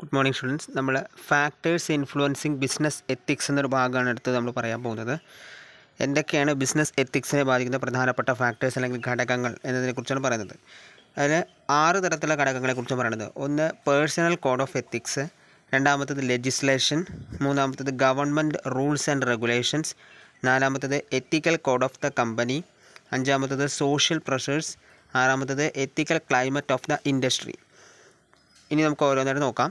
Good morning students നമ്മൾ factors influencing business ethics എന്നൊരു ഭാഗമാണ് എടുത്ത് നമ്മൾ പറയാൻ പോകുന്നത് എന്തൊക്കെയാണ് ബിസിനസ് എത്തിക്സിനെ ബാധിക്കുന്ന പ്രധാനപ്പെട്ട ഫാക്ടേഴ്സ് അല്ലെങ്കിൽ ഘടകങ്ങൾ എന്നതിനെക്കുറിച്ചാണ് പറയുന്നത് അതിൽ ആറ് തരത്തിലുള്ള ഘടകങ്ങളെക്കുറിച്ച് പറയുന്നത് ഒന്ന് പേഴ്സണൽ കോഡ് ഓഫ് എത്തിക്സ് രണ്ടാമത്തത് ലെജിസ്ലേഷൻ മൂന്നാമത്തത് ഗവൺമെൻറ് റൂൾസ് ആൻഡ് റെഗുലേഷൻസ് നാലാമത്തത് ethical code of the company അഞ്ചാമത്തത് സോഷ്യൽ പ്രഷേഴ്സ് ആറാമത്തത് ethical climate of the industry ഇനി നമുക്ക് ഓരോന്നായിട്ട് നോക്കാം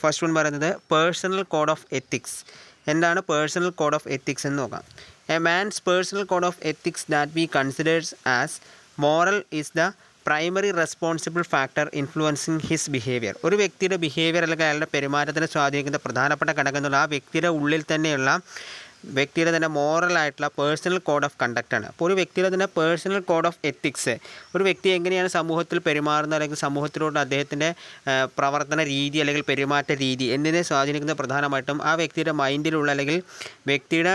ഫസ്റ്റ് വൺ പറയുന്നത് പേഴ്സണൽ കോഡ് ഓഫ് എത്തിക്സ് എന്താണ് പേഴ്സണൽ കോഡ് ഓഫ് എത്തിക്സ് എന്ന് നോക്കാം a man's personal code of ethics that be considers as moral is the primary responsible factor influencing his behaviour ഒരു വ്യക്തിയുടെ ബിഹേവിയർ അല്ലെങ്കിൽ അയാളുടെ പെരുമാറ്റത്തിനെ സ്വാധീനിക്കുന്ന പ്രധാനപ്പെട്ട ഘടകം എന്നുള്ള ആ വ്യക്തിയുടെ ഉള്ളിൽ തന്നെയുള്ള വ്യക്തിയുടെ തന്നെ മോറലായിട്ടുള്ള പേഴ്സണൽ കോഡ് ഓഫ് കണ്ടക്റ്റാണ് അപ്പോൾ ഒരു വ്യക്തിയുടെ തന്നെ പേഴ്സണൽ കോഡ് ഓഫ് എത്തിക്സ് ഒരു വ്യക്തി എങ്ങനെയാണ് സമൂഹത്തിൽ പെരുമാറുന്നത് അല്ലെങ്കിൽ സമൂഹത്തിലൂടെ അദ്ദേഹത്തിൻ്റെ പ്രവർത്തന രീതി അല്ലെങ്കിൽ പെരുമാറ്റ രീതി എന്നതിനെ സ്വാധീനിക്കുന്ന പ്രധാനമായിട്ടും ആ വ്യക്തിയുടെ മൈൻഡിലുള്ള അല്ലെങ്കിൽ വ്യക്തിയുടെ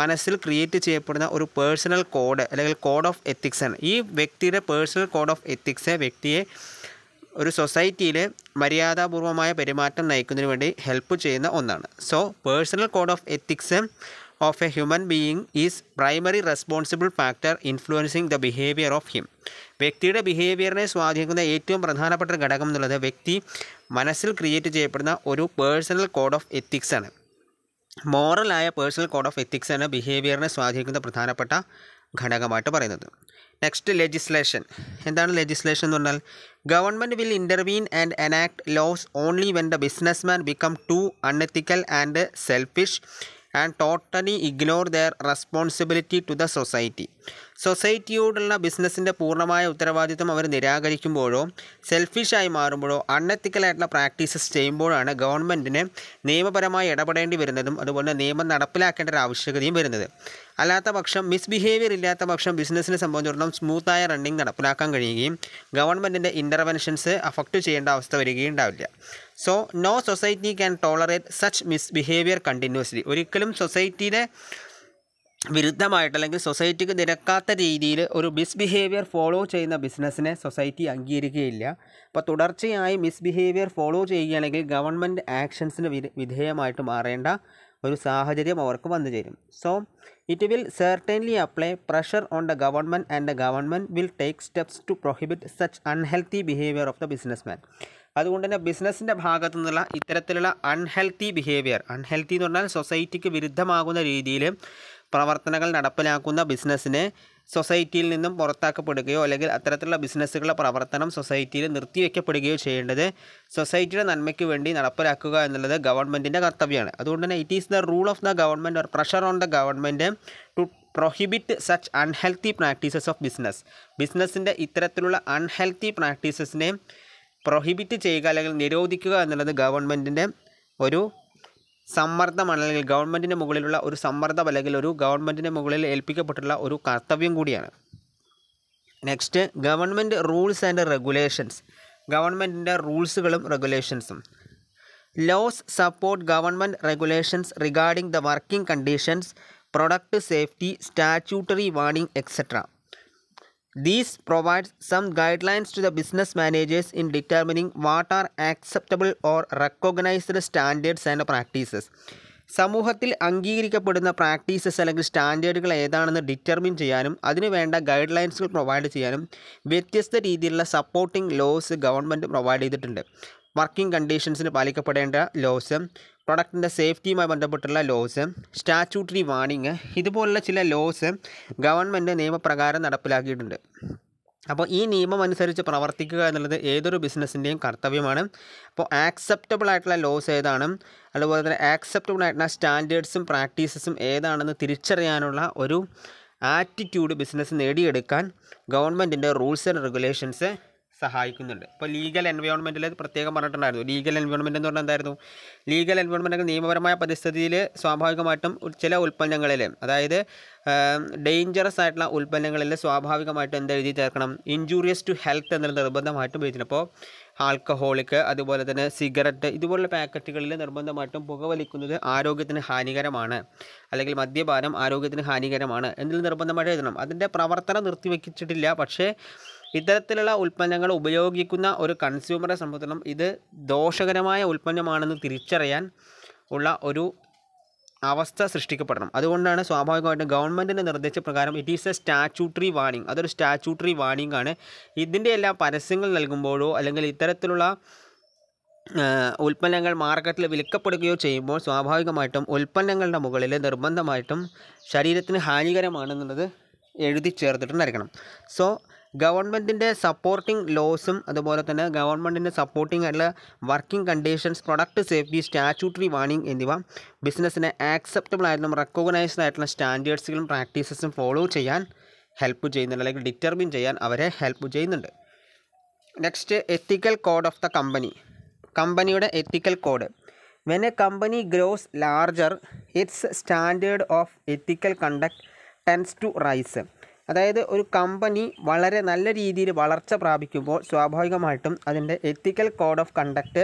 മനസ്സിൽ ക്രിയേറ്റ് ചെയ്യപ്പെടുന്ന ഒരു പേഴ്സണൽ കോഡ് അല്ലെങ്കിൽ കോഡ് ഓഫ് എത്തിക്സാണ് ഈ വ്യക്തിയുടെ പേഴ്സണൽ കോഡ് ഓഫ് എത്തിക്സ് വ്യക്തിയെ ഒരു സൊസൈറ്റിയിൽ മര്യാദാപൂർവമായ പെരുമാറ്റം നയിക്കുന്നതിന് വേണ്ടി ഹെൽപ്പ് ചെയ്യുന്ന ഒന്നാണ് so personal code of ethics of a human being is primary responsible factor influencing the behaviour of him വ്യക്തിയുടെ ബിഹേവിയറിനെ സ്വാധീനിക്കുന്ന ഏറ്റവും പ്രധാനപ്പെട്ട ഘടകം എന്നുള്ളത് വ്യക്തി മനസ്സിൽ ക്രിയേറ്റ് ചെയ്യപ്പെടുന്ന ഒരു പേഴ്സണൽ കോഡ് ഓഫ് എത്തിക്സ് ആണ് മോറലായ പേഴ്സണൽ കോഡ് ഓഫ് എത്തിക്സ് ആണ് ബിഹേവിയറിനെ സ്വാധീനിക്കുന്ന പ്രധാനപ്പെട്ട ഘടകമായിട്ട് പറയുന്നത് നെക്സ്റ്റ് ലെജിസ്ലേഷൻ എന്താണ് ലെജിസ്ലേഷൻ എന്ന് പറഞ്ഞാൽ government will intervene and enact laws only when the businessman become too unethical and selfish and totally ignore their responsibility to the society സൊസൈറ്റിയോടുള്ള ബിസിനസ്സിൻ്റെ പൂർണ്ണമായ ഉത്തരവാദിത്വം അവർ നിരാകരിക്കുമ്പോഴോ സെൽഫിഷായി മാറുമ്പോഴോ അൺഎത്തിക്കലായിട്ടുള്ള പ്രാക്ടീസസ് ചെയ്യുമ്പോഴാണ് ഗവൺമെൻറ്റിന് നിയമപരമായി ഇടപെടേണ്ടി വരുന്നതും അതുപോലെ നിയമം നടപ്പിലാക്കേണ്ട ഒരു ആവശ്യകതയും വരുന്നത് അല്ലാത്ത പക്ഷം മിസ്ബിഹേവിയർ ഇല്ലാത്ത പക്ഷം ബിസിനസ്സിനെ സംബന്ധിച്ചിടത്തോളം സ്മൂത്തായ റണ്ണിങ് നടപ്പിലാക്കാൻ കഴിയുകയും ഗവൺമെൻറ്റിൻ്റെ ഇൻ്റർവെൻഷൻസ് അഫക്റ്റ് ചെയ്യേണ്ട അവസ്ഥ വരികയും ഉണ്ടാവില്ല so no society can tolerate such misbehaviour continuously ഒരിക്കലും സൊസൈറ്റിയുടെ വിരുദ്ധമായിട്ട് അല്ലെങ്കിൽ സൊസൈറ്റിക്ക് നിരക്കാത്ത രീതിയിൽ ഒരു മിസ്ബിഹേവിയർ ഫോളോ ചെയ്യുന്ന ബിസിനസ്സിനെ സൊസൈറ്റി അംഗീകരിക്കുകയില്ല അപ്പോൾ തുടർച്ചയായി മിസ്ബിഹേവിയർ ഫോളോ ചെയ്യുകയാണെങ്കിൽ ഗവൺമെൻറ് ആക്ഷൻസിന് വിധേയമായിട്ട് മാറേണ്ട ഒരു സാഹചര്യം അവർക്ക് വന്നു ചേരും so it will certainly apply pressure on the government and the government will take steps to prohibit such unhealthy behaviour of the businessman അതുകൊണ്ട് തന്നെ ബിസിനസ്സിൻ്റെ ഭാഗത്തു നിന്നുള്ള ഇത്തരത്തിലുള്ള അൺഹെൽത്തി ബിഹേവിയർ അൺഹെൽത്തി എന്ന് പറഞ്ഞാൽ സൊസൈറ്റിക്ക് വിരുദ്ധമാകുന്ന രീതിയിൽ പ്രവർത്തനങ്ങൾ നടപ്പിലാക്കുന്ന ബിസിനസ്സിനെ സൊസൈറ്റിയിൽ നിന്നും പുറത്താക്കപ്പെടുകയോ അല്ലെങ്കിൽ അത്തരത്തിലുള്ള ബിസിനസ്സുകളുടെ പ്രവർത്തനം സൊസൈറ്റിയിൽ നിർത്തിവെക്കപ്പെടുകയോ ചെയ്യേണ്ടത് സൊസൈറ്റിയുടെ നന്മയ്ക്ക് വേണ്ടി നടപ്പിലാക്കുക എന്നുള്ളത് ഗവൺമെൻറ്റിൻ്റെ കർത്തവ്യമാണ് അതുകൊണ്ട് തന്നെ it is the rule of the government or pressure on the government to prohibit such unhealthy practices of business ബിസിനസ്സിൻ്റെ ഇത്തരത്തിലുള്ള അൺഹെൽത്തി പ്രാക്ടീസസിനെ പ്രൊഹിബിറ്റ് ചെയ്യുക അല്ലെങ്കിൽ നിരോധിക്കുക എന്നുള്ളത് ഗവൺമെൻറ്റിൻ്റെ ഒരു സമ്മർദ്ദമാണ് അല്ലെങ്കിൽ ഗവൺമെൻറ്റിൻ്റെ മുകളിലുള്ള ഒരു സമ്മർദ്ദം അല്ലെങ്കിൽ ഒരു ഗവൺമെൻറ്റിൻ്റെ മുകളിൽ ഏൽപ്പിക്കപ്പെട്ടുള്ള ഒരു കർത്തവ്യം കൂടിയാണ് next government rules and regulations ഗവൺമെൻറ്റിൻ്റെ റൂൾസുകളും റെഗുലേഷൻസും laws support government regulations regarding the working conditions product safety statutory warning etcetera these provides some guidelines to the business managers in determining what are acceptable or recognised standards and practices സമൂഹത്തിൽ അംഗീകരിക്കപ്പെടുന്ന practices അല്ലെങ്കിൽ സ്റ്റാൻഡേർഡുകൾ ഏതാണെന്ന് determine ചെയ്യാനും അതിനുവേണ്ട guide ലൈൻസുകൾ provide ചെയ്യാനും വ്യത്യസ്ത രീതിയിലുള്ള supporting laws government provide ചെയ്തിട്ടുണ്ട് വർക്കിംഗ് കണ്ടീഷൻസിന് പാലിക്കപ്പെടേണ്ട ലോസ് പ്രൊഡക്റ്റിൻ്റെ സേഫ്റ്റിയുമായി ബന്ധപ്പെട്ടുള്ള ലോസ് സ്റ്റാറ്റ്യൂട്ടറി വാണിങ് ഇതുപോലുള്ള ചില ലോസ് ഗവൺമെൻറ് നിയമപ്രകാരം നടപ്പിലാക്കിയിട്ടുണ്ട് അപ്പോൾ ഈ നിയമം അനുസരിച്ച് പ്രവർത്തിക്കുക എന്നുള്ളത് ഏതൊരു ബിസിനസ്സിൻ്റെയും കർത്തവ്യമാണ് അപ്പോൾ ആക്സെപ്റ്റബിൾ ആയിട്ടുള്ള ലോസ് ഏതാണ് അതുപോലെ തന്നെ ആക്സെപ്റ്റബിൾ ആയിട്ടുള്ള സ്റ്റാൻഡേർഡ്സും പ്രാക്ടീസസും ഏതാണെന്ന് തിരിച്ചറിയാനുള്ള ഒരു ആറ്റിറ്റ്യൂഡ് ബിസിനസ് നേടിയെടുക്കാൻ ഗവൺമെൻറ്റിൻ്റെ റൂൾസ് ആൻഡ് റെഗുലേഷൻസ് സഹായിക്കുന്നുണ്ട് ഇപ്പോൾ ലീഗൽ എൻവയോൺമെൻറ്റിൽ പ്രത്യേകം പറഞ്ഞിട്ടുണ്ടായിരുന്നു ലീഗൽ എൻവയോൺമെൻറ്റ് എന്ന് പറഞ്ഞാൽ എന്തായിരുന്നു ലീഗൽ എൻവയോൺമെൻറ്റൊക്കെ നിയമപരമായ പരിസ്ഥിതിയിൽ സ്വാഭാവികമായിട്ടും ചില ഉൽപ്പന്നങ്ങളിൽ അതായത് ഡേഞ്ചറസ് ആയിട്ടുള്ള ഉൽപ്പന്നങ്ങളിൽ സ്വാഭാവികമായിട്ടും എന്താ എഴുതി ചേർക്കണം ഇഞ്ചൂറിയസ് ടു ഹെൽത്ത് എന്നൊരു നിർബന്ധമായിട്ടും എഴുതിയിട്ടുണ്ട് അപ്പോൾ ആൽക്കഹോളിക് അതുപോലെ തന്നെ സിഗരറ്റ് ഇതുപോലുള്ള പാക്കറ്റുകളിൽ നിർബന്ധമായിട്ടും പുകവലിക്കുന്നത് ആരോഗ്യത്തിന് ഹാനികരമാണ് അല്ലെങ്കിൽ മദ്യപാനം ആരോഗ്യത്തിന് ഹാനികരമാണ് എന്നിൽ നിർബന്ധമായിട്ട് എഴുതണം അതിൻ്റെ പ്രവർത്തനം നിർത്തിവെച്ചിട്ടില്ല പക്ഷേ ഇത്തരത്തിലുള്ള ഉൽപ്പന്നങ്ങൾ ഉപയോഗിക്കുന്ന ഒരു കൺസ്യൂമറെ സംബന്ധിച്ചിടത്തോളം ഇത് ദോഷകരമായ ഉൽപ്പന്നമാണെന്ന് തിരിച്ചറിയാൻ ഉള്ള ഒരു അവസ്ഥ സൃഷ്ടിക്കപ്പെടണം അതുകൊണ്ടാണ് സ്വാഭാവികമായിട്ടും ഗവൺമെൻറ്റിൻ്റെ നിർദ്ദേശപ്രകാരം it is a statutory warning അതൊരു സ്റ്റാച്യൂട്ടറി വാണിംഗ് ആണ് ഇതിൻ്റെ എല്ലാ പരസ്യങ്ങൾ നൽകുമ്പോഴോ അല്ലെങ്കിൽ ഇത്തരത്തിലുള്ള ഉൽപ്പന്നങ്ങൾ മാർക്കറ്റിൽ വിൽക്കപ്പെടുകയോ ചെയ്യുമ്പോൾ സ്വാഭാവികമായിട്ടും ഉൽപ്പന്നങ്ങളുടെ മുകളിൽ നിർബന്ധമായിട്ടും ശരീരത്തിന് ഹാനികരമാണെന്നുള്ളത് എഴുതി ചേർത്തിട്ടുണ്ടായിരിക്കണം സോ ഗവൺമെൻറ്റിൻ്റെ സപ്പോർട്ടിംഗ് ലോസും അതുപോലെ തന്നെ ഗവൺമെൻറ്റിൻ്റെ സപ്പോർട്ടിംഗ് ആയിട്ടുള്ള working conditions product safety statutory warning എന്നിവ ബിസിനസ്സിനെ ആക്സെപ്റ്റബിൾ ആയിട്ടും റെക്കോഗ്നൈസ്ഡ് ആയിട്ടുള്ള സ്റ്റാൻഡേർഡ്സുകളും പ്രാക്ടീസസും ഫോളോ ചെയ്യാൻ ഹെൽപ്പ് ചെയ്യുന്നുണ്ട് അല്ലെങ്കിൽ ഡിറ്റർമിൻ ചെയ്യാൻ അവരെ ഹെൽപ്പ് ചെയ്യുന്നുണ്ട് next ethical code of the company കമ്പനിയുടെ ethical code when a company grows larger its standard of ethical conduct tends to rise അതായത് ഒരു കമ്പനി വളരെ നല്ല രീതിയിൽ വളർച്ച പ്രാപിക്കുമ്പോൾ സ്വാഭാവികമായിട്ടും അതിൻ്റെ എത്തിക്കൽ കോഡ് ഓഫ് കണ്ടക്റ്റ്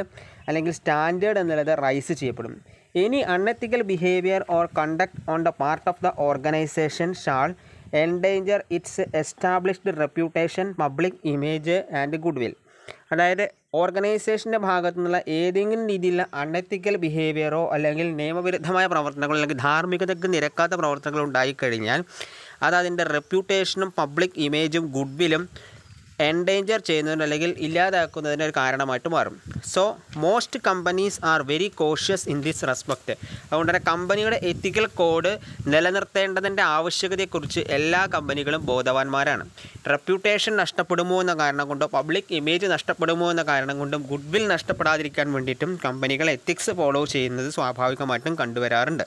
അല്ലെങ്കിൽ സ്റ്റാൻഡേർഡ് എന്നുള്ളത് റൈസ് ചെയ്യപ്പെടും any unethical behaviour or conduct on the part of the organisation shall endanger its established reputation public image and goodwill അതായത് ഓർഗനൈസേഷൻ്റെ ഭാഗത്തു നിന്നുള്ള ഏതെങ്കിലും രീതിയിലുള്ള അൺഎത്തിക്കൽ ബിഹേവിയറോ അല്ലെങ്കിൽ നിയമവിരുദ്ധമായ പ്രവർത്തനങ്ങളോ അല്ലെങ്കിൽ ധാർമ്മികതയ്ക്ക് നിരക്കാത്ത പ്രവർത്തനങ്ങൾ ഉണ്ടായിക്കഴിഞ്ഞാൽ അത് അതിൻ്റെ റെപ്യൂട്ടേഷനും പബ്ലിക് ഇമേജും ഗുഡ് വില്ലും എൻഡേഞ്ചർ ചെയ്യുന്നതിന് അല്ലെങ്കിൽ ഇല്ലാതാക്കുന്നതിന് ഒരു കാരണമായിട്ട് മാറും so most companies are very cautious in this respect അതുകൊണ്ട് തന്നെ കമ്പനിയുടെ എത്തിക്കൽ കോഡ് നിലനിർത്തേണ്ടതിൻ്റെ ആവശ്യകതയെക്കുറിച്ച് എല്ലാ കമ്പനികളും ബോധവാന്മാരാണ് റെപ്യൂട്ടേഷൻ നഷ്ടപ്പെടുമോ എന്ന കാരണം കൊണ്ടോ പബ്ലിക് ഇമേജ് നഷ്ടപ്പെടുമോ എന്ന കാരണം കൊണ്ടും ഗുഡ് വിൽ നഷ്ടപ്പെടാതിരിക്കാൻ വേണ്ടിയിട്ടും കമ്പനികൾ എത്തിക്സ് ഫോളോ ചെയ്യുന്നത് സ്വാഭാവികമായിട്ടും കണ്ടുവരാറുണ്ട്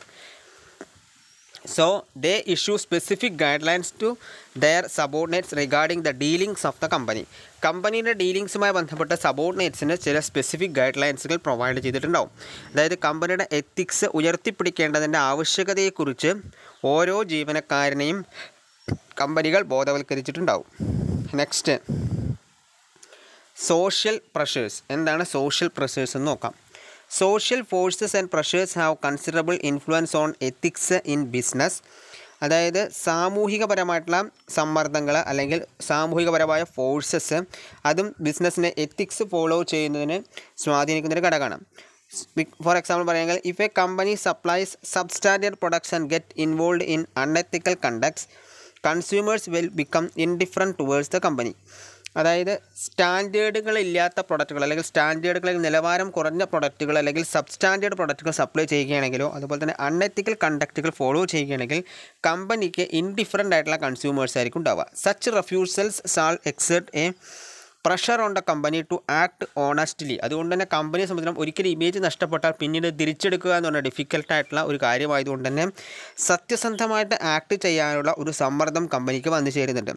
So they issue specific guidelines to their subordinates regarding the dealings of the company. കമ്പനിയുടെ ഡീലിങ്സുമായി ബന്ധപ്പെട്ട സബോർഡിനേറ്റ്സിന് ചില സ്പെസിഫിക് ഗൈഡ് ലൈൻസുകൾ പ്രൊവൈഡ് ചെയ്തിട്ടുണ്ടാവും അതായത് കമ്പനിയുടെ എത്തിക്സ് ഉയർത്തിപ്പിടിക്കേണ്ടതിൻ്റെ ആവശ്യകതയെക്കുറിച്ച് ഓരോ ജീവനക്കാരനെയും കമ്പനികൾ ബോധവൽക്കരിച്ചിട്ടുണ്ടാവും നെക്സ്റ്റ് സോഷ്യൽ പ്രഷേഴ്സ് എന്താണ് സോഷ്യൽ പ്രഷേഴ്സ് എന്ന് നോക്കാം social forces and pressures have considerable influence on ethics in business അതായത് സാമൂഹികപരമായിട്ടുള്ള സമ്മർദ്ദങ്ങൾ അല്ലെങ്കിൽ സാമൂഹികപരമായ ഫോഴ്സസ് അതും ബിസിനസ്സിനെ എത്തിക്സ് ഫോളോ ചെയ്യുന്നതിന് സ്വാധീനിക്കുന്നൊരു ഘടകമാണ് ഫോർ എക്സാമ്പിൾ പറയുകയാണെങ്കിൽ if a company supplies substandard products and get involve in unethical conducts consumers will become indifferent towards the company അതായത് സ്റ്റാൻഡേർഡുകൾ ഇല്ലാത്ത പ്രൊഡക്റ്റുകൾ അല്ലെങ്കിൽ സ്റ്റാൻഡേർഡുകളിൽ നിലവാരം കുറഞ്ഞ പ്രൊഡക്റ്റുകൾ അല്ലെങ്കിൽ സബ് സ്റ്റാൻഡേർഡ് പ്രൊഡക്റ്റുകൾ സപ്ലൈ ചെയ്യുകയാണെങ്കിലോ അതുപോലെ തന്നെ അൺഎത്തിക്കൽ കണ്ടക്റ്റുകൾ ഫോളോ ചെയ്യുകയാണെങ്കിൽ കമ്പനിക്ക് ഇൻഡിഫറൻ്റ് ആയിട്ടുള്ള കൺസ്യൂമേഴ്സ് ആയിരിക്കും ഉണ്ടാവുക such refusals shall exceed a pressure on the company to act honestly അതുകൊണ്ട് തന്നെ കമ്പനിയെ സംബന്ധിച്ചും ഒരിക്കലും ഇമേജ് നഷ്ടപ്പെട്ടാൽ പിന്നീട് തിരിച്ചെടുക്കുക എന്ന് പറഞ്ഞാൽ ഡിഫിക്കൽട്ടായിട്ടുള്ള ഒരു കാര്യമായതുകൊണ്ട് തന്നെ സത്യസന്ധമായിട്ട് ആക്ട് ചെയ്യാനുള്ള ഒരു സമ്മർദ്ദം കമ്പനിക്ക് വന്നു ചേരുന്നുണ്ട്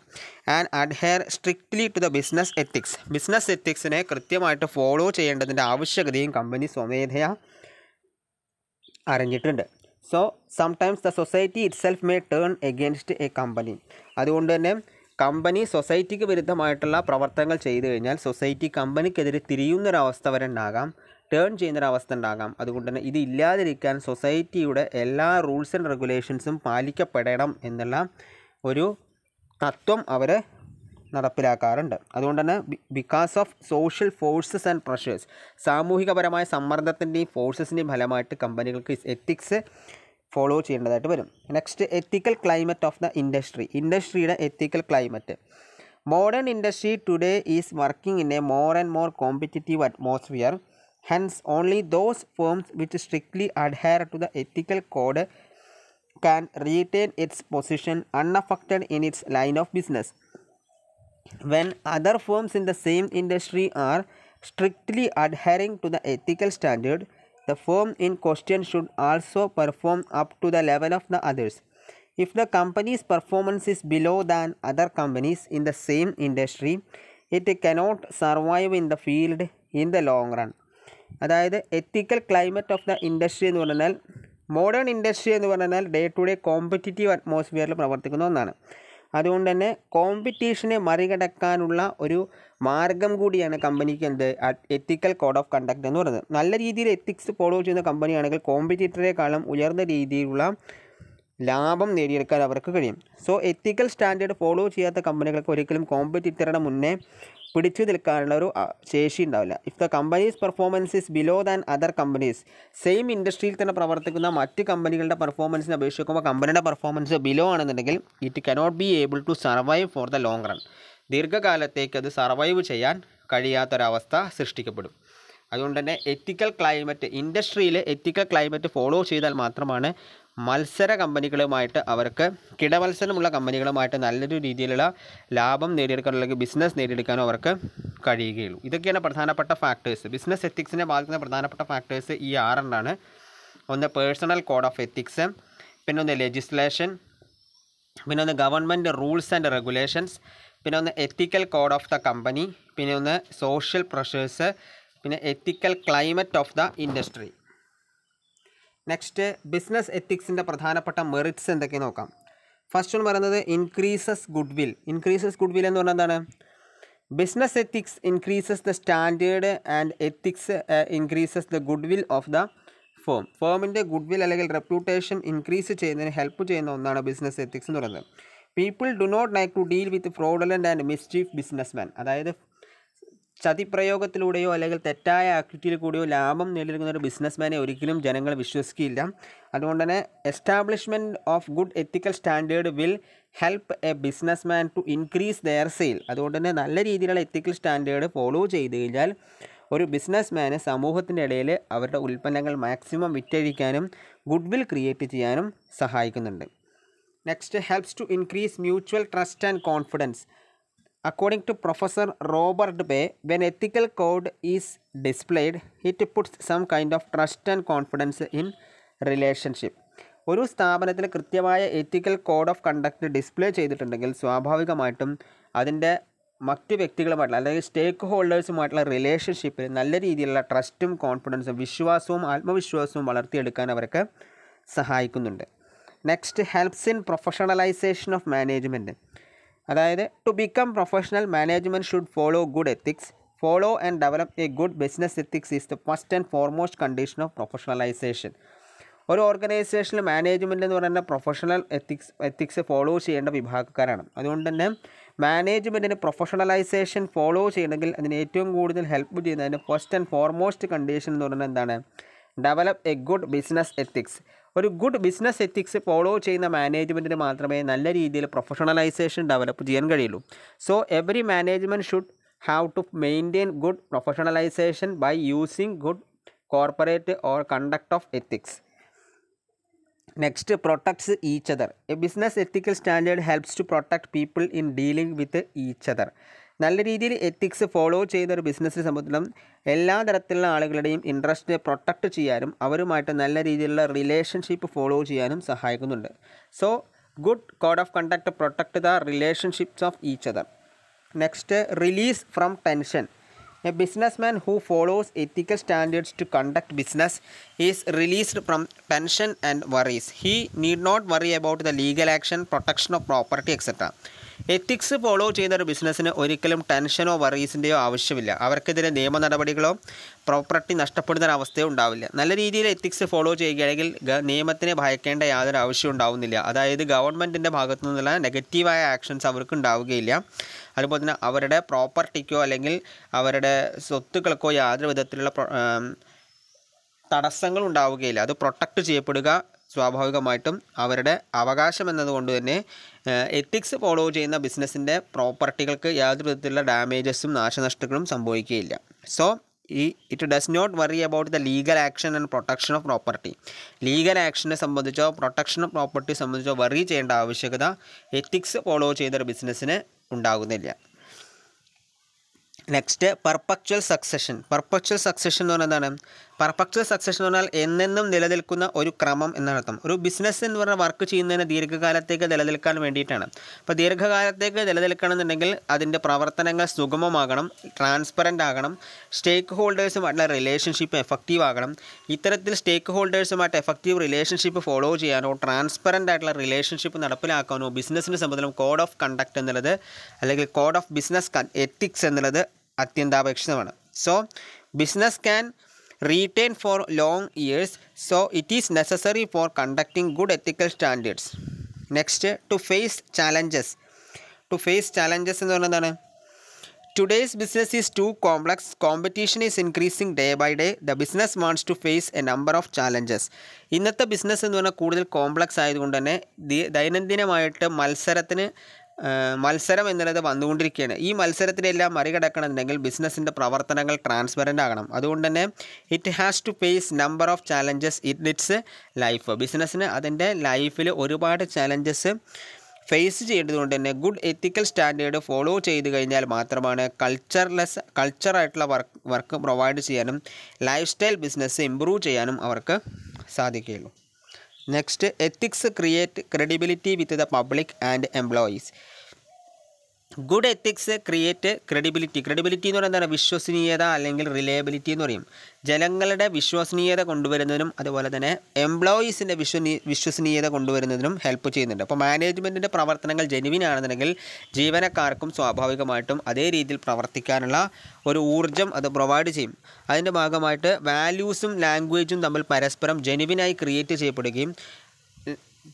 and adhere strictly to the business ethics business എത്തിക്സിനെ കൃത്യമായിട്ട് ഫോളോ ചെയ്യേണ്ടതിൻ്റെ ആവശ്യകതയും കമ്പനി സ്വമേധയാ അറിഞ്ഞിട്ടുണ്ട് so sometimes the society itself may turn against a company അതുകൊണ്ട് തന്നെ കമ്പനി സൊസൈറ്റിക്ക് വിരുദ്ധമായിട്ടുള്ള പ്രവർത്തനങ്ങൾ ചെയ്തു കഴിഞ്ഞാൽ സൊസൈറ്റി കമ്പനിക്കെതിരെ തിരിയുന്നൊരവസ്ഥ വരെ ഉണ്ടാകാം ടേൺ ചെയ്യുന്നൊരവസ്ഥ ഉണ്ടാകാം അതുകൊണ്ട് തന്നെ ഇത് ഇല്ലാതിരിക്കാൻ സൊസൈറ്റിയുടെ എല്ലാ റൂൾസ് ആൻഡ് റെഗുലേഷൻസും പാലിക്കപ്പെടണം എന്നുള്ള ഒരു തത്വം അവർ നടപ്പിലാക്കാറുണ്ട് അതുകൊണ്ട് തന്നെ because of social forces and pressures സാമൂഹികപരമായ സമ്മർദ്ദത്തിൻ്റെയും ഫോഴ്സസിൻ്റെയും ഫലമായിട്ട് കമ്പനികൾക്ക് ethics Follows follow Next, ethical climate of the industry. Industry is ethical climate. Modern industry today is working in a more and more competitive atmosphere. Hence, only those firms which strictly adhere to the ethical code can retain its position unaffected in its line of business. When other firms in the same industry are strictly adhering to the ethical standard, The firm in question should also perform up to the level of the others. If the company's performance is below than other companies in the same industry, it cannot survive in the field in the long run. അതായത് ethical climate of the industry എന്ന് പറഞ്ഞാൽ modern industry എന്ന് പറഞ്ഞാൽ day to day competitive അറ്റ്മോസ്ഫിയറിൽ പ്രവർത്തിക്കുന്ന ഒന്നാണ് അതുകൊണ്ട് തന്നെ കോമ്പറ്റീഷനെ മറികടക്കാനുള്ള ഒരു മാർഗം കൂടിയാണ് കമ്പനിക്ക് എന്ത് എത്തിക്കൽ കോഡ് ഓഫ് കണ്ടക്ട് എന്ന് പറയുന്നത് നല്ല രീതിയിൽ എത്തിക്സ് ഫോളോ ചെയ്യുന്ന കമ്പനിയാണെങ്കിൽ കോമ്പറ്റീറ്ററെക്കാളും ഉയർന്ന രീതിയിലുള്ള ലാഭം നേടിയെടുക്കാൻ അവർക്ക് കഴിയും സോ എത്തിക്കൽ സ്റ്റാൻഡേർഡ് ഫോളോ ചെയ്യാത്ത കമ്പനികൾക്ക് ഒരിക്കലും കോമ്പറ്റീറ്ററുടെ മുന്നേ പിടിച്ചു നിൽക്കാനുള്ള ഒരു ശേഷി ഉണ്ടാവില്ല if the companies performance is below than other companies same ഇൻഡസ്ട്രിയിൽ തന്നെ പ്രവർത്തിക്കുന്ന മറ്റ് കമ്പനികളുടെ പെർഫോമൻസിനെ അപേക്ഷിക്കുമ്പോൾ കമ്പനിയുടെ പെർഫോമൻസ് ബിലോ ആണെന്നുണ്ടെങ്കിൽ it cannot be able to survive for the long run ദീർഘകാലത്തേക്ക് അത് സർവൈവ് ചെയ്യാൻ കഴിയാത്തൊരവസ്ഥ സൃഷ്ടിക്കപ്പെടും അതുകൊണ്ട് തന്നെ എത്തിക്കൽ ക്ലൈമറ്റ് ഇൻഡസ്ട്രിയിൽ എത്തിക്കൽ ക്ലൈമറ്റ് ഫോളോ ചെയ്താൽ മാത്രമാണ് മത്സര കമ്പനികളുമായിട്ട് അവർക്ക് കിടമത്സരമുള്ള കമ്പനികളുമായിട്ട് നല്ലൊരു രീതിയിലുള്ള ലാഭം നേടിയെടുക്കാനോ അല്ലെങ്കിൽ ബിസിനസ് നേടിയെടുക്കാനോ അവർക്ക് കഴിയുകയുള്ളൂ ഇതൊക്കെയാണ് പ്രധാനപ്പെട്ട ഫാക്ടേഴ്സ് ബിസിനസ് എത്തിക്സിനെ ബാധിക്കുന്ന പ്രധാനപ്പെട്ട ഫാക്ടേഴ്സ് ഈ ആറെണ്ണാണ് ഒന്ന് പേഴ്സണൽ കോഡ് ഓഫ് എത്തിക്സ് പിന്നെ ഒന്ന് ലെജിസ്ലേഷൻ പിന്നെ ഒന്ന് ഗവൺമെൻറ് റൂൾസ് ആൻഡ് റെഗുലേഷൻസ് പിന്നെ ഒന്ന് ethical code of the company പിന്നെ ഒന്ന് സോഷ്യൽ പ്രഷേഴ്സ് പിന്നെ ethical climate of the industry next business എത്തിക്സിൻ്റെ പ്രധാനപ്പെട്ട മെറിറ്റ്സ് എന്തൊക്കെ നോക്കാം ഫസ്റ്റ് എന്ന് പറയുന്നത് increases goodwill increases goodwill എന്ന് പറഞ്ഞാൽ എന്താണ് business ethics increases the standard and ethics increases the goodwill of the firm ഫോമിൻ്റെ ഗുഡ് വിൽ അല്ലെങ്കിൽ റെപ്യൂട്ടേഷൻ ഇൻക്രീസ് ചെയ്യുന്നതിന് ഹെൽപ്പ് ചെയ്യുന്ന ഒന്നാണ് ബിസിനസ് എത്തിക്സ് എന്ന് പറയുന്നത് people do not like to deal with fraudulent and mischief businessman അതായത് ചതിപ്രയോഗത്തിലൂടെയോ അല്ലെങ്കിൽ തെറ്റായ ആക്ടിവിറ്റിയിൽ കൂടിയോ ലാഭം നേടിയിരിക്കുന്ന ഒരു ബിസിനസ്മാനെ ഒരിക്കലും ജനങ്ങൾ വിശ്വസിക്കില്ല അതുകൊണ്ട് തന്നെ establishment of good ethical standard will help a businessman to increase their sale അതുകൊണ്ട് തന്നെ നല്ല രീതിയിലുള്ള എത്തിക്കൽ സ്റ്റാൻഡേർഡ് ഫോളോ ചെയ്ത് കഴിഞ്ഞാൽ ഒരു മാന് സമൂഹത്തിൻ്റെ ഇടയിൽ അവരുടെ ഉൽപ്പന്നങ്ങൾ മാക്സിമം വിറ്റഴിക്കാനും ഗുഡ് വിൽ ക്രിയേറ്റ് ചെയ്യാനും സഹായിക്കുന്നുണ്ട് next helps to increase mutual trust and confidence according to Professor Robert Bay, when ethical code is displayed, it puts some kind of trust and confidence in relationship. ഒരു സ്ഥാപനത്തിൽ കൃത്യമായ ethical code of conduct display ചെയ്തിട്ടുണ്ടെങ്കിൽ സ്വാഭാവികമായിട്ടും അതിൻ്റെ മറ്റ് വ്യക്തികളുമായിട്ടുള്ള അല്ലെങ്കിൽ സ്റ്റേക്ക് ഹോൾഡേഴ്സുമായിട്ടുള്ള റിലേഷൻഷിപ്പിൽ നല്ല രീതിയിലുള്ള ട്രസ്റ്റും കോൺഫിഡൻസും വിശ്വാസവും ആത്മവിശ്വാസവും വളർത്തിയെടുക്കാൻ അവർക്ക് സഹായിക്കുന്നുണ്ട് next helps in professionalisation of management അതായത് to become professional management should follow good ethics follow and develop a good business ethics is the first and foremost condition of professionalisation ഒരു ഓർഗനൈസേഷനിൽ മാനേജ്മെൻറ്റ് എന്ന് പറയുന്ന പ്രൊഫഷണൽ എത്തിക്സ് എത്തിക്സ് ഫോളോ ചെയ്യേണ്ട വിഭാഗക്കാരാണ് അതുകൊണ്ട് തന്നെ മാനേജ്മെൻറ്റിന് professionalisation follow ചെയ്യണമെങ്കിൽ അതിന് ഏറ്റവും കൂടുതൽ ഹെൽപ്പ് ചെയ്യുന്നതിന് ഫസ്റ്റ് ആൻഡ് ഫോർമോസ്റ്റ് കണ്ടീഷൻ എന്ന് പറയുന്നത് എന്താണ് develop a good business ethics ഒരു ഗുഡ് ബിസിനസ് എത്തിക്സ് ഫോളോ ചെയ്യുന്ന മാനേജ്മെൻറ്റിന് മാത്രമേ നല്ല രീതിയിൽ പ്രൊഫഷണലൈസേഷൻ ഡെവലപ്പ് ചെയ്യാൻ കഴിയുള്ളൂ so every management should have to maintain good professionalisation by using good corporate or conduct of ethics next protects each other a business ethical standard helps to protect people in dealing with each other നല്ല രീതിയിൽ ethics follow ചെയ്യുന്ന ഒരു ബിസിനസ്സിനെ സംബന്ധിച്ചും എല്ലാ തരത്തിലുള്ള ആളുകളുടെയും ഇൻട്രസ്റ്റിനെ protect ചെയ്യാനും അവരുമായിട്ട് നല്ല രീതിയിലുള്ള റിലേഷൻഷിപ്പ് ഫോളോ ചെയ്യാനും സഹായിക്കുന്നുണ്ട് so good code of conduct protect the relationships of each other next release from tension a business man who follows ethical standards to conduct business is released from tension and worries he need not worry about the legal action protection of property etcetera ethics follow ചെയ്യുന്ന ഒരു ബിസിനസ്സിന് ഒരിക്കലും ടെൻഷനോ വറീസിൻ്റെയോ ആവശ്യമില്ല അവർക്കെതിരെ നിയമ നടപടികളോ property നഷ്ടപ്പെടുന്നൊരവസ്ഥയോ ഉണ്ടാവില്ല നല്ല രീതിയിൽ എത്തിക്സ് ഫോളോ ചെയ്യുകയാണെങ്കിൽ നിയമത്തിനെ ഭയക്കേണ്ട യാതൊരു ആവശ്യവും ഉണ്ടാവുന്നില്ല അതായത് ഗവൺമെൻറ്റിൻ്റെ ഭാഗത്തു നിന്നുള്ള നെഗറ്റീവായ ആക്ഷൻസ് അവർക്ക് ഉണ്ടാവുകയില്ല അതുപോലെ തന്നെ അവരുടെ പ്രോപ്പർട്ടിക്കോ അല്ലെങ്കിൽ അവരുടെ സ്വത്തുക്കൾക്കോ യാതൊരു വിധത്തിലുള്ള തടസ്സങ്ങൾ ഉണ്ടാവുകയില്ല അത് പ്രൊട്ടക്റ്റ് ചെയ്യപ്പെടുക സ്വാഭാവികമായിട്ടും അവരുടെ അവകാശം എന്നതുകൊണ്ട് തന്നെ എത്തിക്സ് ഫോളോ ചെയ്യുന്ന ബിസിനസ്സിൻ്റെ പ്രോപ്പർട്ടികൾക്ക് യാതൊരു വിധത്തിലുള്ള ഡാമേജസും നാശനഷ്ടങ്ങളും സംഭവിക്കുകയില്ല സോ ഈ it does not worry about the legal action and protection of property legal ആക്ഷനെ സംബന്ധിച്ചോ പ്രൊട്ടക്ഷൻ ഓഫ് പ്രോപ്പർട്ടി സംബന്ധിച്ചോ വറി ചെയ്യേണ്ട ആവശ്യകത എത്തിക്സ് ഫോളോ ചെയ്തൊരു ബിസിനസ്സിന് ഉണ്ടാകുന്നില്ല next perpetual succession perpetual succession എന്ന് പറഞ്ഞാൽ എന്താണ് പെർഫെക്റ്റ് സക്സസ് എന്ന് പറഞ്ഞാൽ എന്നെന്നും നിലനിൽക്കുന്ന ഒരു ക്രമം എന്നർത്ഥം ഒരു ബിസിനസ് എന്ന് പറഞ്ഞാൽ വർക്ക് ചെയ്യുന്നതിന് ദീർഘകാലത്തേക്ക് നിലനിൽക്കാൻ വേണ്ടിയിട്ടാണ് അപ്പോൾ ദീർഘകാലത്തേക്ക് നിലനിൽക്കണമെന്നുണ്ടെങ്കിൽ അതിൻ്റെ പ്രവർത്തനങ്ങൾ സുഗമമാകണം ട്രാൻസ്പെറൻ്റ് ആകണം സ്റ്റേക്ക് ഹോൾഡേഴ്സുമായിട്ടുള്ള റിലേഷൻഷിപ്പ് എഫക്റ്റീവ് ആകണം ഇത്തരത്തിൽ സ്റ്റേക്ക് ഹോൾഡേഴ്സുമായിട്ട് എഫക്റ്റീവ് റിലേഷൻഷിപ്പ് ഫോളോ ചെയ്യാനോ ട്രാൻസ്പെറൻ്റ് ആയിട്ടുള്ള റിലേഷൻഷിപ്പ് നടപ്പിലാക്കാനോ ബിസിനസ്സിനെ സംബന്ധിച്ചും കോഡ് ഓഫ് കണ്ടക്ട് എന്നുള്ളത് അല്ലെങ്കിൽ കോഡ് ഓഫ് ബിസിനസ് എത്തിക്സ് എന്നുള്ളത് അത്യന്താപേക്ഷിതമാണ് so business can retain for long years so it is necessary for conducting good ethical standards next to face challenges to face challenges എന്ന് പറഞ്ഞാൽ എന്താണ് Today's business is too complex. Competition is increasing day by day. The business wants to face a number of challenges. ഇന്നത്തെ business എന്ന് പറഞ്ഞാൽ കൂടുതൽ complex ആയതുകൊണ്ട് തന്നെ ദൈനംദിനമായിട്ട് മത്സരത്തിന് മത്സരം എന്നുള്ളത് വന്നുകൊണ്ടിരിക്കുകയാണ് ഈ മത്സരത്തിനെല്ലാം മറികടക്കണമെന്നുണ്ടെങ്കിൽ ബിസിനസ്സിൻ്റെ പ്രവർത്തനങ്ങൾ ട്രാൻസ്പെറൻ്റ് ആകണം അതുകൊണ്ട് തന്നെ it has to face number of challenges it it's life ബിസിനസ്സിന് അതിൻ്റെ ലൈഫിൽ ഒരുപാട് ചാലഞ്ചസ് ഫേസ് ചെയ്യേണ്ടതുകൊണ്ട് തന്നെ ഗുഡ് എത്തിക്കൽ സ്റ്റാൻഡേർഡ് ഫോളോ ചെയ്ത് കഴിഞ്ഞാൽ മാത്രമാണ് കൾച്ചർലെസ് കൾച്ചറായിട്ടുള്ള വർക്ക് വർക്ക് പ്രൊവൈഡ് ചെയ്യാനും ലൈഫ് സ്റ്റൈൽ ബിസിനസ് ഇമ്പ്രൂവ് ചെയ്യാനും അവർക്ക് സാധിക്കുകയുള്ളൂ next ethics create credibility with the public and employees good ethics create credibility credibility എന്ന് പറയുന്നത് വിശ്വസനീയത അല്ലെങ്കിൽ റിലയബിലിറ്റി എന്ന് പറയും ജനങ്ങളുടെ വിശ്വസനീയത കൊണ്ടുവരുന്നതിനും അതുപോലെ തന്നെ എംപ്ലോയീസിൻ്റെ വിശ്വ വിശ്വസനീയത കൊണ്ടുവരുന്നതിനും ഹെൽപ്പ് ചെയ്യുന്നുണ്ട് അപ്പോൾ മാനേജ്മെൻറ്റിൻ്റെ പ്രവർത്തനങ്ങൾ ജെനുവിൻ ആണെന്നുണ്ടെങ്കിൽ ജീവനക്കാർക്കും സ്വാഭാവികമായിട്ടും അതേ രീതിയിൽ പ്രവർത്തിക്കാനുള്ള ഒരു ഊർജ്ജം അത് പ്രൊവൈഡ് ചെയ്യും അതിൻ്റെ ഭാഗമായിട്ട് വാല്യൂസും ലാംഗ്വേജും തമ്മിൽ പരസ്പരം ജെനുവിനായി ക്രിയേറ്റ് ചെയ്യപ്പെടുകയും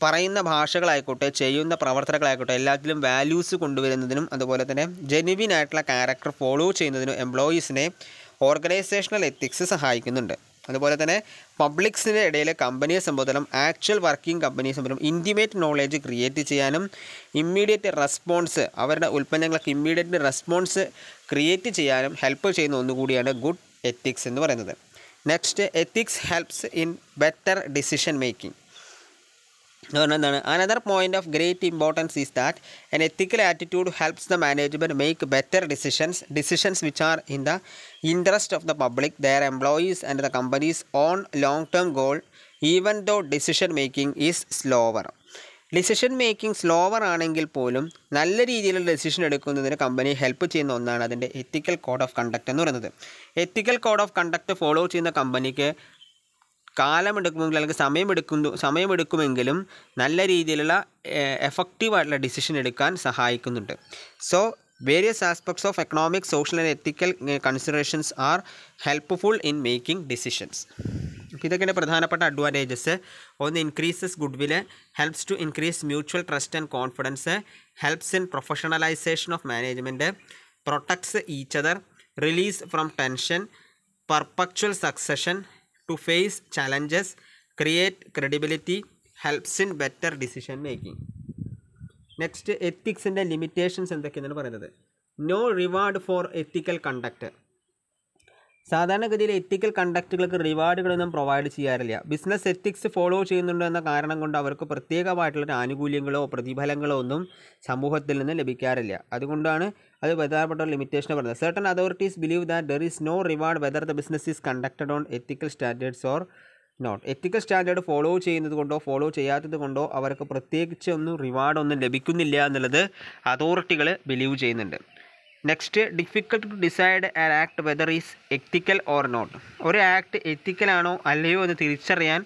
പറയുന്ന ഭാഷകളായിക്കോട്ടെ ചെയ്യുന്ന പ്രവർത്തനങ്ങളായിക്കോട്ടെ എല്ലാത്തിലും വാല്യൂസ് കൊണ്ടുവരുന്നതിനും അതുപോലെ തന്നെ ജെനുവിൻ ആയിട്ടുള്ള ക്യാരക്ടർ ഫോളോ ചെയ്യുന്നതിനും എംപ്ലോയീസിനെ ഓർഗനൈസേഷണൽ എത്തിക്സ് സഹായിക്കുന്നുണ്ട് അതുപോലെ തന്നെ പബ്ലിക്സിൻ്റെ ഇടയിൽ കമ്പനിയെ സംബന്ധിച്ചിടത്തോളം ആക്ച്വൽ വർക്കിംഗ് കമ്പനിയെ സംബന്ധിച്ചും ഇൻറ്റിമേറ്റ് നോളേജ് ക്രിയേറ്റ് ചെയ്യാനും ഇമ്മീഡിയറ്റ് റെസ്പോൺസ് അവരുടെ ഉൽപ്പന്നങ്ങൾക്ക് ഇമ്മീഡിയറ്റ് റെസ്പോൺസ് ക്രിയേറ്റ് ചെയ്യാനും ഹെൽപ്പ് ചെയ്യുന്ന ഒന്നുകൂടിയാണ് ഗുഡ് എത്തിക്സ് എന്ന് പറയുന്നത് next ethics helps in better decision making എന്ന് പറഞ്ഞാൽ എന്താണ് another point of great importance is that an ethical attitude helps the management make better decisions decisions which are in the interest of the public their employees and the companies on long term goal even though decision making is slower decision making slower ആണെങ്കിൽ പോലും നല്ല രീതിയിലുള്ള decision എടുക്കുന്നതിന് company help ചെയ്യുന്ന ഒന്നാണ് അതിൻ്റെ ethical code of conduct എന്ന് പറയുന്നത് ethical code of conduct follow ചെയ്യുന്ന കമ്പനിക്ക് കാലമെടുക്കുമെങ്കിലും അല്ലെങ്കിൽ സമയമെടുക്കുന്നു സമയമെടുക്കുമെങ്കിലും നല്ല രീതിയിലുള്ള എഫക്റ്റീവായിട്ടുള്ള ഡിസിഷൻ എടുക്കാൻ സഹായിക്കുന്നുണ്ട് so various aspects of economic social and ethical considerations are helpful in making decisions അപ്പോൾ ഇതൊക്കെയാണ് പ്രധാനപ്പെട്ട അഡ്വാൻറ്റേജസ് ഒന്ന് increases good will helps to increase mutual trust and confidence helps in professionalisation of management protects each other release from tension perpetual succession to face challenges create credibility helps in better decision making next എത്തിക്സിൻ്റെ limitations എന്തൊക്കെയെന്നാണ് പറയുന്നത് no reward for ethical conduct സാധാരണഗതിയിൽ ethical കണ്ടക്റ്റുകൾക്ക് റിവാർഡുകളൊന്നും provide ചെയ്യാറില്ല business ethics follow ചെയ്യുന്നുണ്ടോ എന്ന കാരണം കൊണ്ട് അവർക്ക് പ്രത്യേകമായിട്ടുള്ള ആനുകൂല്യങ്ങളോ പ്രതിഫലങ്ങളോ ഒന്നും സമൂഹത്തിൽ നിന്ന് ലഭിക്കാറില്ല അതുകൊണ്ടാണ് അത് പ്രധാനപ്പെട്ട ലിമിറ്റേഷൻ പറയുന്നത് certain authorities believe that there is no reward whether the business is conducted on ethical standards or not ethical standard follow ചെയ്യുന്നത് കൊണ്ടോ ഫോളോ ചെയ്യാത്തത് കൊണ്ടോ അവർക്ക് പ്രത്യേകിച്ച് ഒന്നും റിവാർഡൊന്നും ലഭിക്കുന്നില്ല എന്നുള്ളത് അതോറിറ്റികൾ ബിലീവ് ചെയ്യുന്നുണ്ട് next difficult to decide an act whether is ethical or not ഒരു ആക്ട് എത്തിക്കലാണോ അല്ലയോ എന്ന് തിരിച്ചറിയാൻ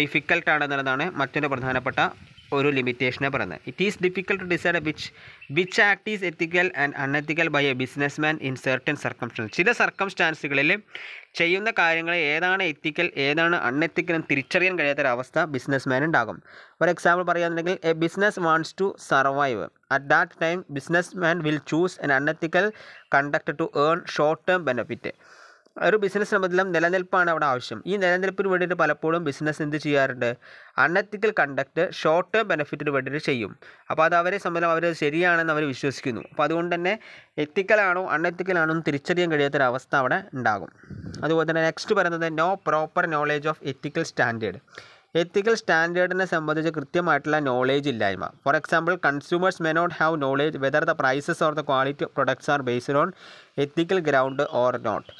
ഡിഫിക്കൽട്ടാണെന്നുള്ളതാണ് മറ്റൊരു പ്രധാനപ്പെട്ട ഒരു ലിമിറ്റേഷനെ പറയുന്നത് it is difficult to decide which which act is ethical and unethical by a business man in certain circumstances ചില സർക്കംസ്റ്റാൻസുകളിൽ ചെയ്യുന്ന കാര്യങ്ങളെ ഏതാണ് എത്തിക്കൽ ഏതാണ് അൺഎത്തിക്കൽ എന്ന് തിരിച്ചറിയാൻ കഴിയാത്തൊരവസ്ഥ ബിസിനസ്മാൻ ഉണ്ടാകും ഫോർ എക്സാമ്പിൾ പറയുകയാണെന്നുണ്ടെങ്കിൽ a business wants to survive at that time business man will choose an unethical conduct to earn short term benefit ഒരു ബിസിനസ് സംബന്ധിച്ചും നിലനിൽപ്പാണ് അവിടെ ആവശ്യം ഈ നിലനിൽപ്പിന് വേണ്ടിയിട്ട് പലപ്പോഴും ബിസിനസ് എന്ത് ചെയ്യാറുണ്ട് അൺഎത്തിക്കൽ കണ്ടക്ട് ഷോർട്ട് ടേം ബെനിഫിറ്റിന് വേണ്ടിയിട്ട് ചെയ്യും അപ്പോൾ അത് അവരെ സംബന്ധം അവർ ശരിയാണെന്ന് അവർ വിശ്വസിക്കുന്നു അപ്പോൾ അതുകൊണ്ട് തന്നെ എത്തിക്കലാണോ അൺഎത്തിക്കലാണോ എന്ന് തിരിച്ചറിയാൻ കഴിയാത്തൊരവസ്ഥ അവിടെ ഉണ്ടാകും അതുപോലെ തന്നെ നെക്സ്റ്റ് പറയുന്നത് no proper knowledge of ethical standard ethical സ്റ്റാൻഡേർഡിനെ സംബന്ധിച്ച് കൃത്യമായിട്ടുള്ള നോളേജ് ഇല്ലായ്മ for example consumers may not have knowledge whether the prices or the quality products are based on ethical ground or not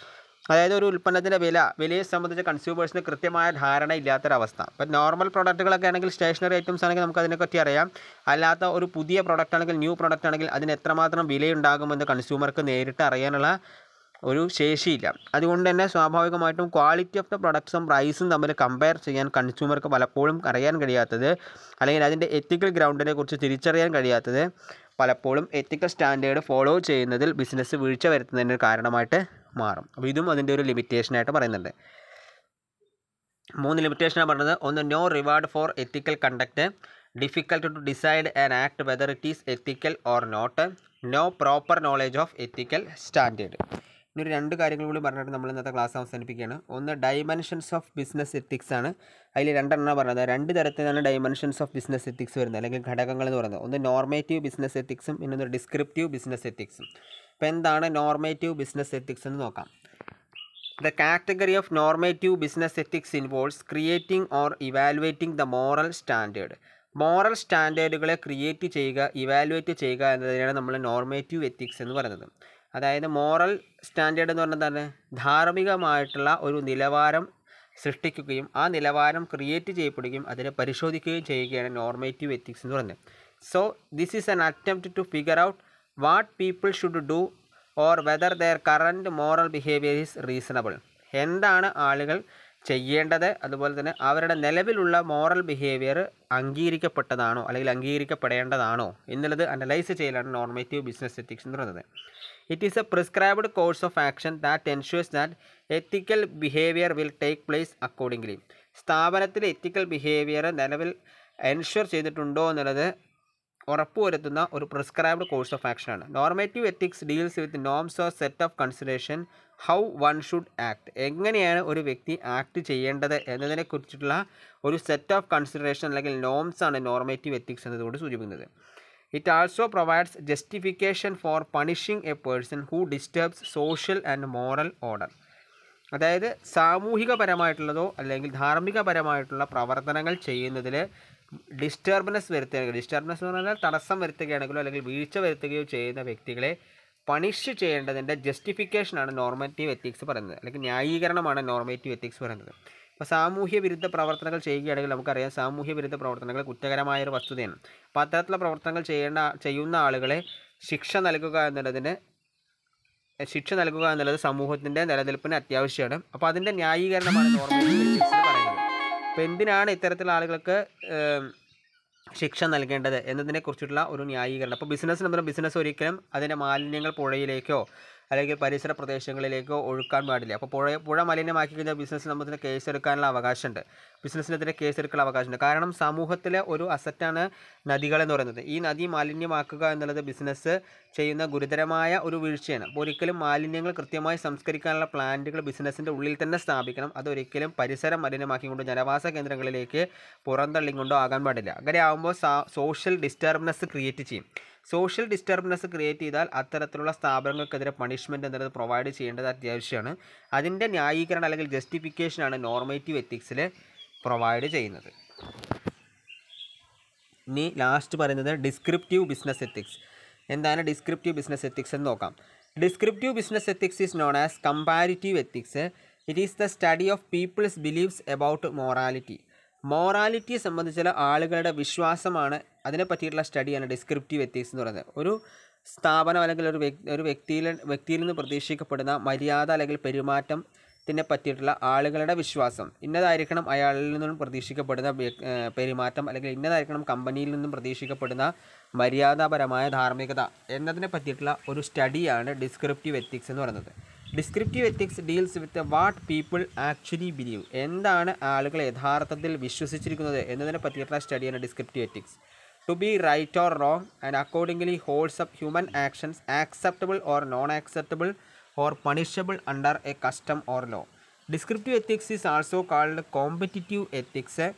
അതായത് ഒരു ഉൽപ്പന്നത്തിൻ്റെ വില വിലയെ സംബന്ധിച്ച് കൺസ്യൂമേഴ്സിന് കൃത്യമായ ധാരണ ഇല്ലാത്തൊരവസ്ഥ ഇപ്പം നോർമൽ പ്രോഡക്റ്റുകളൊക്കെ ആണെങ്കിൽ സ്റ്റേഷനറി ഐറ്റംസ് ആണെങ്കിൽ നമുക്ക് അതിനെപ്പറ്റി അറിയാം അല്ലാത്ത ഒരു പുതിയ പ്രോഡക്റ്റ് ആണെങ്കിൽ ന്യൂ പ്രോഡക്റ്റ് ആണെങ്കിൽ അതിന് എത്രമാത്രം വിലയുണ്ടാകുമെന്ന് കൺസ്യൂമർക്ക് നേരിട്ട് അറിയാനുള്ള ഒരു ശേഷിയില്ല അതുകൊണ്ട് തന്നെ സ്വാഭാവികമായിട്ടും ക്വാളിറ്റി ഓഫ് ദ പ്രൊഡക്ട്സും പ്രൈസും തമ്മിൽ കമ്പയർ ചെയ്യാൻ കൺസ്യൂമർക്ക് പലപ്പോഴും അറിയാൻ കഴിയാത്തത് അല്ലെങ്കിൽ അതിൻ്റെ എത്തിക്കൽ ഗ്രൗണ്ടിനെ കുറിച്ച് തിരിച്ചറിയാൻ കഴിയാത്തത് പലപ്പോഴും എത്തിക്കൽ സ്റ്റാൻഡേർഡ് ഫോളോ ചെയ്യുന്നതിൽ ബിസിനസ് വീഴ്ച വരുത്തുന്നതിന് കാരണമായിട്ട് മാറും അപ്പോൾ ഇതും അതിൻ്റെ ഒരു ലിമിറ്റേഷനായിട്ട് പറയുന്നുണ്ട് മൂന്ന് ലിമിറ്റേഷനാണ് പറഞ്ഞത് ഒന്ന് no reward for ethical conduct difficult to decide an act whether it is ethical or not no proper knowledge of ethical standard ഇനി രണ്ട് കാര്യങ്ങൾ കൂടി പറഞ്ഞിട്ട് നമ്മൾ ഇന്നത്തെ ക്ലാസ് അവസാനിപ്പിക്കുകയാണ് ഒന്ന് ഡൈമെൻഷൻസ് ഓഫ് ബിസിനസ് എത്തിക്സ് ആണ് അതിൽ രണ്ടെണ്ണം പറഞ്ഞത് രണ്ട് തരത്തിലാണ് ഡൈമെൻഷൻസ് ഓഫ് ബിസിനസ് എത്തിക്സ് വരുന്നത് അല്ലെങ്കിൽ ഘടകങ്ങൾ എന്ന് പറയുന്നത് ഒന്ന് നോർമേറ്റീവ് ബിസിനസ് എത്തിക്സും ഒന്ന് ഡിസ്ക്രിപ്റ്റീവ് ബിസിനസ് എത്തിക്സും അപ്പോൾ എന്താണ് നോർമേറ്റീവ് ബിസിനസ് എത്തിക്സ് എന്ന് നോക്കാം the category of normative business ethics involves creating or evaluating the moral standard moral സ്റ്റാൻഡേർഡുകളെ ക്രിയേറ്റ് ചെയ്യുക ഇവാലുവേറ്റ് ചെയ്യുക എന്നതിനാണ് നമ്മൾ നോർമേറ്റീവ് എത്തിക്സ് എന്ന് പറയുന്നത് അതായത് മോറൽ സ്റ്റാൻഡേർഡ് എന്ന് പറഞ്ഞാൽ തന്നെ ധാർമ്മികമായിട്ടുള്ള ഒരു നിലവാരം സൃഷ്ടിക്കുകയും ആ നിലവാരം ക്രിയേറ്റ് ചെയ്യപ്പെടുകയും അതിനെ പരിശോധിക്കുകയും ചെയ്യുകയാണ് നോർമേറ്റീവ് എത്തിക്സ് എന്ന് പറയുന്നത് so this is an attempt to figure out what people should do or whether their current moral behaviour is reasonable എന്താണ് ആളുകൾ ചെയ്യേണ്ടത് അതുപോലെ തന്നെ അവരുടെ നിലവിലുള്ള മോറൽ ബിഹേവിയർ അംഗീകരിക്കപ്പെട്ടതാണോ അല്ലെങ്കിൽ അംഗീകരിക്കപ്പെടേണ്ടതാണോ എന്നുള്ളത് അനലൈസ് ചെയ്യലാണ് നോർമേറ്റീവ് ബിസിനസ് എത്തിക്സ് എന്ന് പറയുന്നത് it is a prescribed course of action that ensures that ethical behaviour will take place accordingly സ്ഥാപനത്തിലെ എത്തിക്കൽ ബിഹേവിയർ നിലവിൽ എൻഷുർ ചെയ്തിട്ടുണ്ടോ എന്നുള്ളത് ഉറപ്പുവരുത്തുന്ന ഒരു പ്രിസ്ക്രൈബ്ഡ് കോഴ്സ് ഓഫ് ആക്ഷനാണ് normative ethics deals with norms or set of consideration how one should act എങ്ങനെയാണ് ഒരു വ്യക്തി ആക്ട് ചെയ്യേണ്ടത് കുറിച്ചിട്ടുള്ള ഒരു സെറ്റ് ഓഫ് കൺസിഡറേഷൻ അല്ലെങ്കിൽ നോംസ് ആണ് നോർമേറ്റീവ് എത്തിക്സ് എന്നതുകൊണ്ട് സൂചിപ്പിക്കുന്നത് it also provides justification for punishing A person who disturbs social and moral order അതായത് സാമൂഹികപരമായിട്ടുള്ളതോ അല്ലെങ്കിൽ ധാർമ്മികപരമായിട്ടുള്ള പ്രവർത്തനങ്ങൾ ചെയ്യുന്നതിൽ ഡിസ്റ്റർബൻസ് വരുത്തുക ഡിസ്റ്റർബൻസ് എന്ന് പറഞ്ഞാൽ തടസ്സം വരുത്തുകയാണെങ്കിലോ അല്ലെങ്കിൽ വീഴ്ച വരുത്തുകയോ ചെയ്യുന്ന വ്യക്തികളെ പണിഷ് ചെയ്യേണ്ടതിൻ്റെ ജസ്റ്റിഫിക്കേഷനാണ് നോർമേറ്റീവ് എത്തിക്സ് പറയുന്നത് അല്ലെങ്കിൽ ന്യായീകരണമാണ് നോർമേറ്റീവ് എത്തിക്സ് പറയുന്നത് അപ്പോൾ സാമൂഹ്യ വിരുദ്ധ പ്രവർത്തനങ്ങൾ ചെയ്യുകയാണെങ്കിൽ നമുക്കറിയാം സാമൂഹ്യ വിരുദ്ധ പ്രവർത്തനങ്ങൾ കുറ്റകരമായ ഒരു വസ്തുതയാണ് അപ്പോൾ അത്തരത്തിലുള്ള പ്രവർത്തനങ്ങൾ ചെയ്യേണ്ട ചെയ്യുന്ന ആളുകളെ ശിക്ഷ നൽകുക എന്നുള്ളതിന് ശിക്ഷ നൽകുക എന്നുള്ളത് സമൂഹത്തിൻ്റെ നിലനിൽപ്പിന് അത്യാവശ്യമാണ് അപ്പോൾ അതിൻ്റെ ന്യായീകരണമാണ് നോർമേറ്റീവ് എത്തിക്സ് പറയുന്നത് അപ്പോൾ എന്തിനാണ് ഇത്തരത്തിലുള്ള ആളുകൾക്ക് ശിക്ഷ നൽകേണ്ടത് എന്നതിനെക്കുറിച്ചുള്ള ഒരു ന്യായീകരണം അപ്പോൾ ബിസിനസ് എന്ന് ബിസിനസ് ഒരിക്കലും അതിൻ്റെ മാലിന്യങ്ങൾ പുഴയിലേക്കോ അല്ലെങ്കിൽ പരിസര പ്രദേശങ്ങളിലേക്കോ ഒഴുക്കാൻ പാടില്ല അപ്പോൾ പുഴ പുഴ മലിനമാക്കി കഴിഞ്ഞാൽ ബിസിനസ് നമുക്ക് എടുക്കാനുള്ള അവകാശമുണ്ട് ബിസിനസ്സിനെതിരെ എടുക്കാനുള്ള അവകാശമുണ്ട് കാരണം സമൂഹത്തിലെ ഒരു അസറ്റാണ് നദികളെന്ന് പറയുന്നത് ഈ നദി മാലിന്യമാക്കുക എന്നുള്ളത് ബിസിനസ് ചെയ്യുന്ന ഗുരുതരമായ ഒരു വീഴ്ചയാണ് അപ്പോൾ ഒരിക്കലും മാലിന്യങ്ങൾ കൃത്യമായി സംസ്കരിക്കാനുള്ള പ്ലാന്റുകൾ ബിസിനസ്സിൻ്റെ ഉള്ളിൽ തന്നെ സ്ഥാപിക്കണം അതൊരിക്കലും പരിസരം മലിനമാക്കിക്കൊണ്ട് ജനവാസ കേന്ദ്രങ്ങളിലേക്ക് പുറന്തള്ളിക്കൊണ്ടോ ആകാൻ പാടില്ല അങ്ങനെ ആകുമ്പോൾ സോഷ്യൽ ഡിസ്റ്റർബൻസ് ക്രിയേറ്റ് ചെയ്യും സോഷ്യൽ ഡിസ്റ്റർബൻസ് ക്രിയേറ്റ് ചെയ്താൽ അത്തരത്തിലുള്ള സ്ഥാപനങ്ങൾക്കെതിരെ പണിഷ്മെൻറ്റ് എന്നുള്ളത് പ്രൊവൈഡ് ചെയ്യേണ്ടത് അത്യാവശ്യമാണ് അതിൻ്റെ ന്യായീകരണം അല്ലെങ്കിൽ ജസ്റ്റിഫിക്കേഷനാണ് നോർമേറ്റീവ് എത്തിക്സിൽ പ്രൊവൈഡ് ചെയ്യുന്നത് ഇനി ലാസ്റ്റ് പറയുന്നത് ഡിസ്ക്രിപ്റ്റീവ് ബിസിനസ് എത്തിക്സ് എന്താണ് ഡിസ്ക്രിപ്റ്റീവ് ബിസിനസ് എത്തിക്സ് എന്ന് നോക്കാം descriptive business ethics is known as comparative ethics it is the study of people's beliefs about morality മോറാലിറ്റിയെ സംബന്ധിച്ച ആളുകളുടെ വിശ്വാസമാണ് അതിനെ പറ്റിയിട്ടുള്ള സ്റ്റഡിയാണ് ഡിസ്ക്രിപ്റ്റീവ് എത്തിക്സ് എന്ന് പറയുന്നത് ഒരു സ്ഥാപനം അല്ലെങ്കിൽ ഒരു വ്യക്തി ഒരു വ്യക്തിയിൽ വ്യക്തിയിൽ നിന്ന് പ്രതീക്ഷിക്കപ്പെടുന്ന മര്യാദ അല്ലെങ്കിൽ പെരുമാറ്റത്തിനെ പറ്റിയിട്ടുള്ള ആളുകളുടെ വിശ്വാസം ഇന്നതായിരിക്കണം അയാളിൽ നിന്നും പ്രതീക്ഷിക്കപ്പെടുന്ന പെരുമാറ്റം അല്ലെങ്കിൽ ഇന്നതായിരിക്കണം കമ്പനിയിൽ നിന്നും പ്രതീക്ഷിക്കപ്പെടുന്ന മര്യാദാപരമായ ധാർമ്മികത എന്നതിനെ പറ്റിയിട്ടുള്ള ഒരു സ്റ്റഡിയാണ് ഡിസ്ക്രിപ്റ്റീവ് എത്തിക്സ് എന്ന് പറയുന്നത് descriptive ethics deals with what people actually believe എന്താണ് ആളുകൾ യഥാർത്ഥത്തിൽ വിശ്വസിച്ചിരിക്കുന്നത് എന്നതിനെ പറ്റിയിട്ടുള്ള സ്റ്റഡിയാണ് descriptive ethics to be right or wrong and accordingly holds up human actions acceptable or non acceptable or punishable under a custom or law descriptive ethics is also called competitive ethics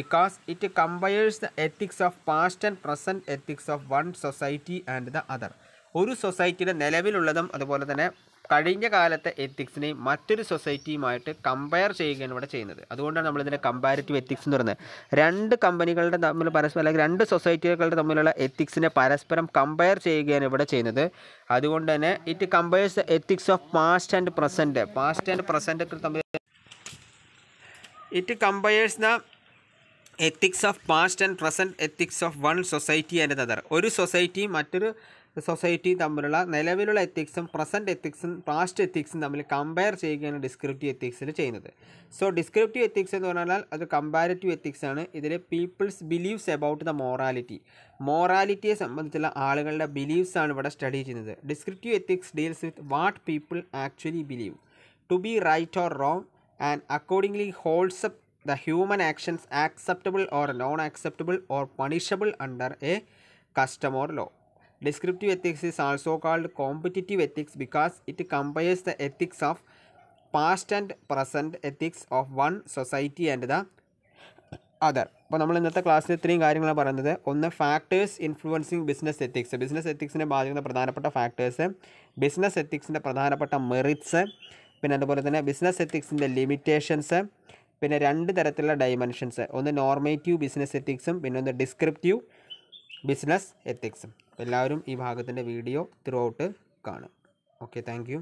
because it compares the ethics of past and present ethics of one society and the other ഒരു സൊസൈറ്റിയുടെ നിലവിലുള്ളതും അതുപോലെ തന്നെ കഴിഞ്ഞ കാലത്തെ എത്തിക്സിനെയും മറ്റൊരു സൊസൈറ്റിയുമായിട്ട് compare ചെയ്യുകയാണ് ഇവിടെ ചെയ്യുന്നത് അതുകൊണ്ടാണ് നമ്മളിതിൻ്റെ കമ്പാരിറ്റീവ് എത്തിക്സ് എന്ന് പറയുന്നത് രണ്ട് കമ്പനികളുടെ തമ്മിൽ പരസ്പരം അല്ലെങ്കിൽ രണ്ട് സൊസൈറ്റികളുടെ തമ്മിലുള്ള എത്തിക്സിനെ പരസ്പരം കമ്പയർ ചെയ്യുകയാണ് ഇവിടെ ചെയ്യുന്നത് അതുകൊണ്ട് തന്നെ it compares the ethics of past and present past and present തമ്മിൽ it compares the ethics of past and present ethics of one society and other ഒരു സൊസൈറ്റി മറ്റൊരു സൊസൈറ്റിയും തമ്മിലുള്ള നിലവിലുള്ള എത്തിക്സും പ്രസൻറ്റ് എത്തിക്സും പാസ്റ്റ് എത്തിക്സും തമ്മിൽ കമ്പയർ ചെയ്യുകയാണ് ഡിസ്ക്രിപ്റ്റീവ് എത്തിക്സിൽ ചെയ്യുന്നത് സോ ഡിസ്ക്രിപ്റ്റീവ് എത്തിക്സ് എന്ന് പറഞ്ഞാൽ അത് കമ്പാരിറ്റീവ് എത്തിക്സ് ആണ് ഇതിൽ people's beliefs about the morality മോറാലിറ്റിയെ സംബന്ധിച്ചുള്ള ആളുകളുടെ ബിലീവ്സ് ആണ് ഇവിടെ സ്റ്റഡി ചെയ്യുന്നത് descriptive ethics deals with what people actually believe to be right or wrong and accordingly holds up the human actions acceptable or non acceptable or punishable under a customer law Descriptive ethics is also called competitive ethics because it compares the ethics of past and present ethics of one society and the other അപ്പോൾ നമ്മൾ ഇന്നത്തെ ക്ലാസ്സിൽ ഇത്രയും കാര്യങ്ങളാണ് പറയുന്നത് ഒന്ന് factors influencing business ethics business എത്തിക്സിനെ ബാധിക്കുന്ന പ്രധാനപ്പെട്ട ഫാക്ടേഴ്സ് ബിസിനസ് എത്തിക്സിൻ്റെ പ്രധാനപ്പെട്ട മെറിറ്റ്സ് പിന്നെ അതുപോലെ തന്നെ ബിസിനസ് എത്തിക്സിൻ്റെ ലിമിറ്റേഷൻസ് പിന്നെ രണ്ട് തരത്തിലുള്ള ഡൈമെൻഷൻസ് ഒന്ന് നോർമേറ്റീവ് ബിസിനസ് എത്തിക്സും പിന്നെ ഒന്ന് ഡിസ്ക്രിപ്റ്റീവ് ബിസിനസ് എത്തിക്സും എല്ലാവരും ഈ ഭാഗത്തിൻ്റെ വീഡിയോ ത്രൂ ഔട്ട് കാണും ഓക്കെ താങ്ക്